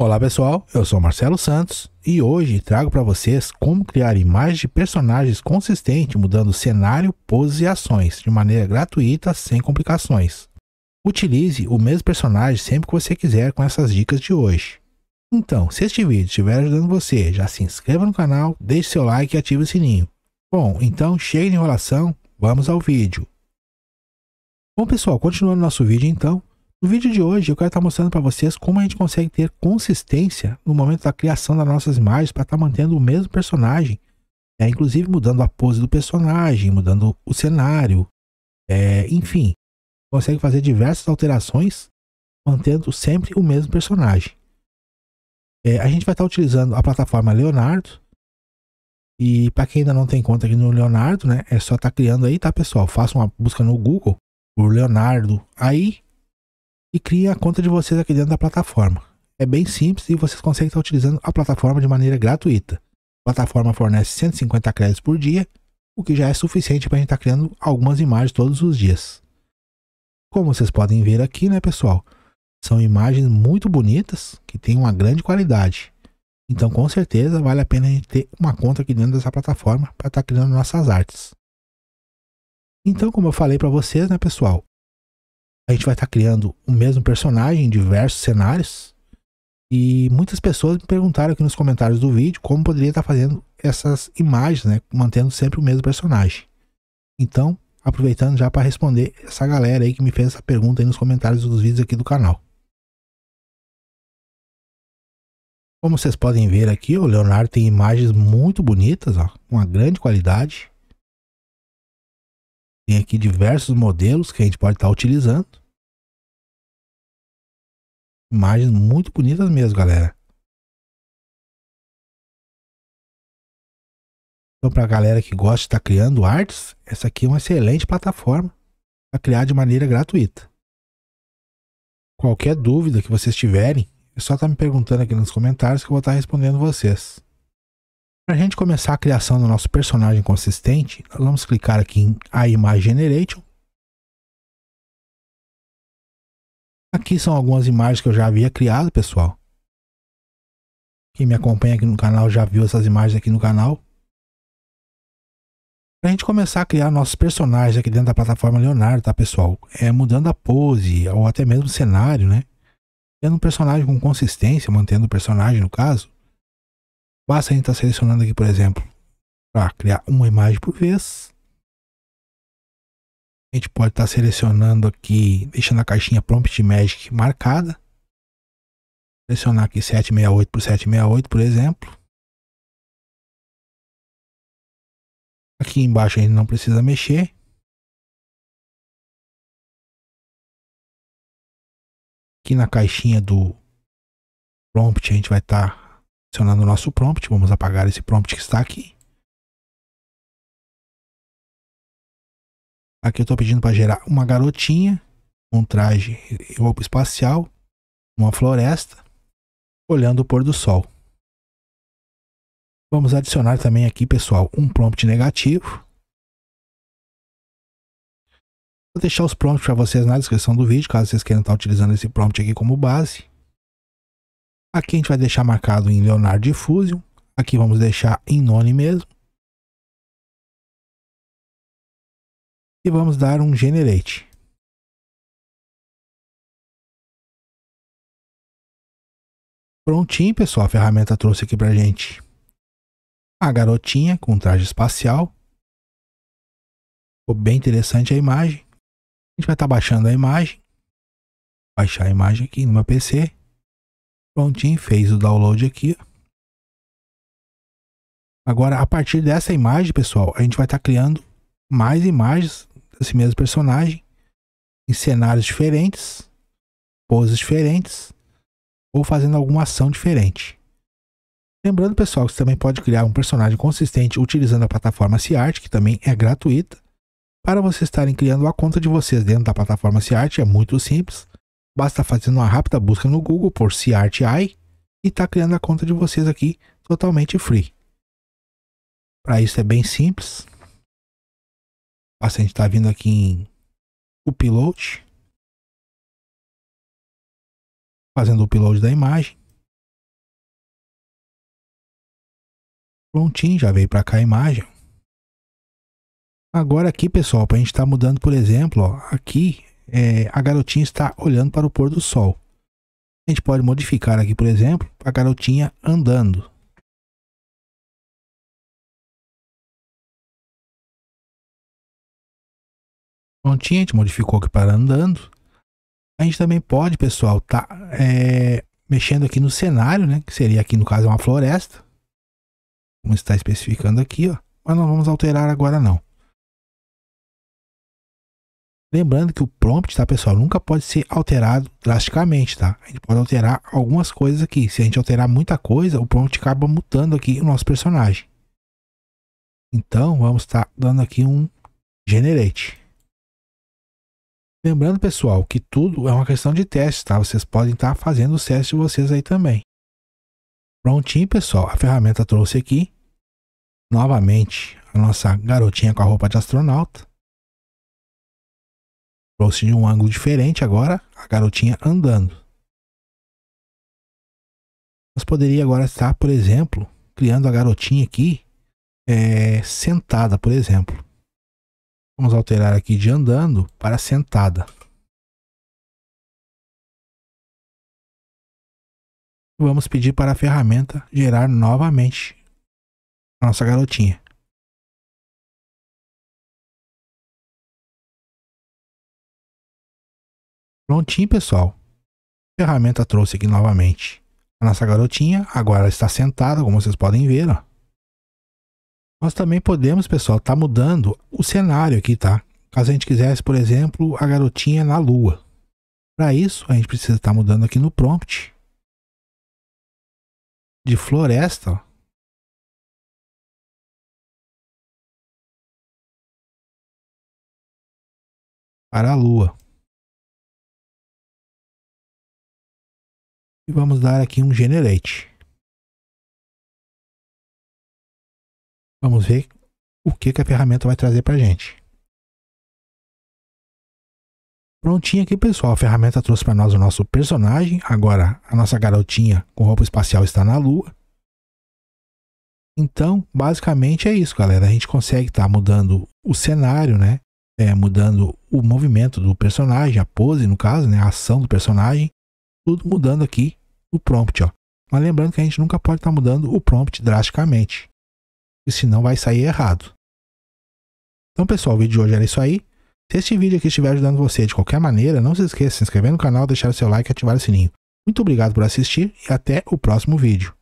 Olá pessoal, eu sou Marcelo Santos e hoje trago para vocês como criar imagens de personagens consistentes mudando cenário, poses e ações de maneira gratuita sem complicações. Utilize o mesmo personagem sempre que você quiser com essas dicas de hoje. Então, se este vídeo estiver ajudando você, já se inscreva no canal, deixe seu like e ative o sininho. Bom, então chega de enrolação, vamos ao vídeo. Bom pessoal, continuando nosso vídeo então, no vídeo de hoje eu quero estar mostrando para vocês como a gente consegue ter consistência no momento da criação das nossas imagens para estar tá mantendo o mesmo personagem, é, inclusive mudando a pose do personagem, mudando o cenário, é, enfim, consegue fazer diversas alterações mantendo sempre o mesmo personagem. É, a gente vai estar utilizando a plataforma Leonardo e para quem ainda não tem conta aqui no Leonardo, né, é só estar tá criando aí, tá pessoal? Faça uma busca no Google por Leonardo aí e criem a conta de vocês aqui dentro da plataforma. É bem simples e vocês conseguem estar utilizando a plataforma de maneira gratuita. A plataforma fornece 150 créditos por dia, o que já é suficiente para a gente estar tá criando algumas imagens todos os dias. Como vocês podem ver aqui, né, pessoal? São imagens muito bonitas que têm uma grande qualidade. Então, com certeza, vale a pena a gente ter uma conta aqui dentro dessa plataforma para estar tá criando nossas artes. Então, como eu falei para vocês, né, pessoal? a gente vai estar tá criando o mesmo personagem em diversos cenários. E muitas pessoas me perguntaram aqui nos comentários do vídeo como poderia estar tá fazendo essas imagens, né? Mantendo sempre o mesmo personagem. Então, aproveitando já para responder essa galera aí que me fez essa pergunta aí nos comentários dos vídeos aqui do canal. Como vocês podem ver aqui, o Leonardo tem imagens muito bonitas, ó, uma grande qualidade. Tem aqui diversos modelos que a gente pode estar tá utilizando. Imagens muito bonitas mesmo, galera. Então, para a galera que gosta de estar tá criando artes, essa aqui é uma excelente plataforma para criar de maneira gratuita. Qualquer dúvida que vocês tiverem, é só estar tá me perguntando aqui nos comentários que eu vou estar tá respondendo vocês. Para a gente começar a criação do nosso personagem consistente, vamos clicar aqui em A Image Generation Aqui são algumas imagens que eu já havia criado, pessoal. Quem me acompanha aqui no canal já viu essas imagens aqui no canal. a gente começar a criar nossos personagens aqui dentro da plataforma Leonardo, tá pessoal? É mudando a pose ou até mesmo o cenário, né? Tendo um personagem com consistência, mantendo o personagem no caso. Basta a gente estar tá selecionando aqui, por exemplo, para criar uma imagem por vez. A gente pode estar tá selecionando aqui, deixando a caixinha Prompt Magic marcada. Selecionar aqui 768 por 768, por exemplo. Aqui embaixo a gente não precisa mexer. Aqui na caixinha do prompt a gente vai estar tá adicionando o nosso prompt. Vamos apagar esse prompt que está aqui. Aqui eu estou pedindo para gerar uma garotinha um traje espacial, uma floresta, olhando o pôr do sol. Vamos adicionar também aqui, pessoal, um prompt negativo. Vou deixar os prompts para vocês na descrição do vídeo, caso vocês queiram estar tá utilizando esse prompt aqui como base. Aqui a gente vai deixar marcado em Leonardo Diffusion. Aqui vamos deixar em None mesmo. e vamos dar um generate. Prontinho, pessoal, a ferramenta trouxe aqui pra gente a garotinha com traje espacial. Ficou bem interessante a imagem. A gente vai estar tá baixando a imagem. Baixar a imagem aqui no meu PC. Prontinho, fez o download aqui. Agora, a partir dessa imagem, pessoal, a gente vai estar tá criando mais imagens esse assim mesmo personagem em cenários diferentes, poses diferentes ou fazendo alguma ação diferente. Lembrando, pessoal, que você também pode criar um personagem consistente utilizando a plataforma SeaArt, que também é gratuita. Para vocês estarem criando a conta de vocês dentro da plataforma SeaArt é muito simples. Basta fazer uma rápida busca no Google por SeaArt AI e está criando a conta de vocês aqui totalmente free. Para isso é bem simples a gente tá vindo aqui em upload. Fazendo o upload da imagem. Prontinho, já veio para cá a imagem. Agora aqui, pessoal, para a gente estar tá mudando, por exemplo, ó, aqui é, a garotinha está olhando para o pôr do sol. A gente pode modificar aqui, por exemplo, a garotinha andando. Prontinho, a gente modificou aqui para andando. A gente também pode, pessoal, tá é, mexendo aqui no cenário, né? Que seria aqui no caso uma floresta. Como está especificando aqui, ó. Mas não vamos alterar agora não. Lembrando que o prompt, tá, pessoal, nunca pode ser alterado drasticamente, tá? A gente pode alterar algumas coisas aqui. Se a gente alterar muita coisa, o prompt acaba mutando aqui o nosso personagem. Então, vamos estar tá dando aqui um generate. Lembrando, pessoal, que tudo é uma questão de teste, tá? Vocês podem estar tá fazendo os testes de vocês aí também. Prontinho, pessoal. A ferramenta trouxe aqui. Novamente, a nossa garotinha com a roupa de astronauta. Trouxe de um ângulo diferente agora, a garotinha andando. Nós poderia agora estar, por exemplo, criando a garotinha aqui é, sentada, por exemplo. Vamos alterar aqui de andando para sentada. Vamos pedir para a ferramenta gerar novamente a nossa garotinha. Prontinho, pessoal. A ferramenta trouxe aqui novamente a nossa garotinha. Agora ela está sentada, como vocês podem ver. Ó. Nós também podemos, pessoal, tá mudando o cenário aqui, tá? Caso a gente quisesse, por exemplo, a garotinha na lua. Para isso, a gente precisa estar tá mudando aqui no prompt. De floresta, ó. para a lua. E vamos dar aqui um generate. Vamos ver o que, que a ferramenta vai trazer para a gente. Prontinho aqui, pessoal. A ferramenta trouxe para nós o nosso personagem. Agora, a nossa garotinha com roupa espacial está na Lua. Então, basicamente é isso, galera. A gente consegue estar tá mudando o cenário, né? É, mudando o movimento do personagem, a pose, no caso, né? A ação do personagem. Tudo mudando aqui o prompt, ó. Mas lembrando que a gente nunca pode estar tá mudando o prompt drasticamente e senão vai sair errado. Então pessoal, o vídeo de hoje era isso aí. Se este vídeo aqui estiver ajudando você de qualquer maneira, não se esqueça de se inscrever no canal, deixar o seu like e ativar o sininho. Muito obrigado por assistir e até o próximo vídeo.